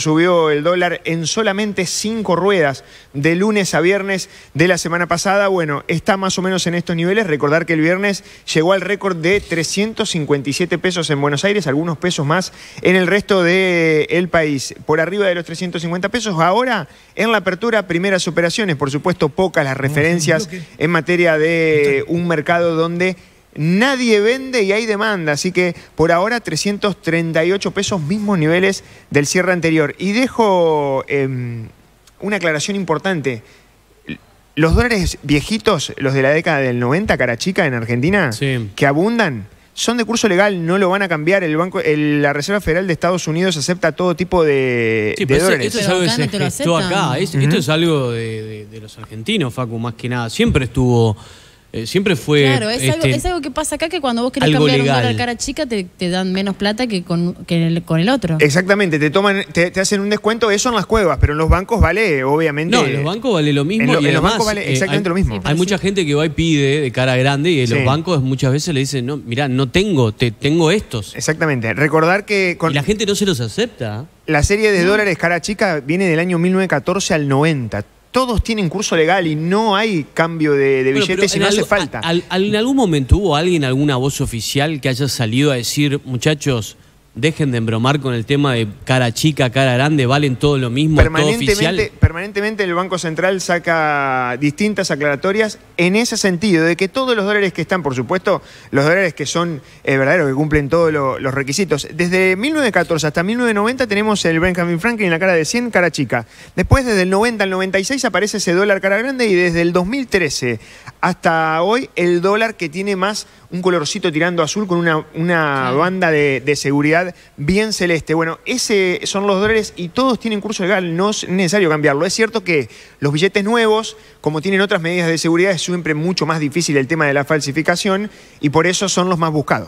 subió el dólar en solamente cinco ruedas de lunes a viernes de la semana pasada. Bueno, está más o menos en estos niveles. Recordar que el viernes llegó al récord de 357 pesos en Buenos Aires, algunos pesos más en el resto del país. Por arriba de los 350 pesos. Ahora, en la apertura, primeras operaciones. Por supuesto, pocas las referencias en materia de un mercado donde nadie vende y hay demanda, así que por ahora 338 pesos, mismos niveles del cierre anterior. Y dejo em, una aclaración importante. Los dólares viejitos, los de la década del 90, cara chica en Argentina, que abundan, son de curso legal, no lo van a cambiar. El banco, la Reserva Federal de Estados Unidos acepta todo tipo de, sí, dólares. es Esto es algo de los argentinos, Facu, más que nada. Siempre estuvo eh, siempre fue. Claro, este, es, algo, que pasa acá que cuando vos querés cambiar un cara chica te, dan menos plata que con, el, con el otro. Exactamente, te toman, te, hacen un descuento, eso en las cuevas, pero en los bancos vale, obviamente. No, en los bancos vale lo mismo. En, y los bancos vale eh, exactamente lo mismo. hay mucha gente que va y pide de cara grande y en los bancos muchas veces le dicen, no, mira no tengo, te tengo estos. Exactamente. Recordar que. Con... la gente no se los acepta. La serie de dólares cara chica viene del año 1914 al 90 todos tienen curso legal y no hay cambio de, billetes y no hace falta. ¿En algún momento hubo alguien, alguna voz oficial que haya salido a decir, muchachos, dejen de embromar con el tema de cara chica, cara grande, valen todo lo mismo, permanentemente, Permanentemente el Banco Central saca distintas aclaratorias en ese sentido, de que todos los dólares que están, por supuesto, los dólares que son eh, verdaderos, que cumplen todos los requisitos. Desde 1914 hasta 1990 tenemos el Benjamin Franklin en la cara de 100, cara chica. Después, desde el 90 al 96 aparece ese dólar cara grande y desde el 2013 hasta hoy el dólar que tiene más un colorcito tirando azul con una, una banda de, de, seguridad bien celeste. Bueno, ese son los dólares y todos tienen curso legal, no es necesario cambiarlo. Es cierto que los billetes nuevos, como tienen otras medidas de seguridad, es siempre mucho más difícil el tema de la falsificación y por eso son los más buscados.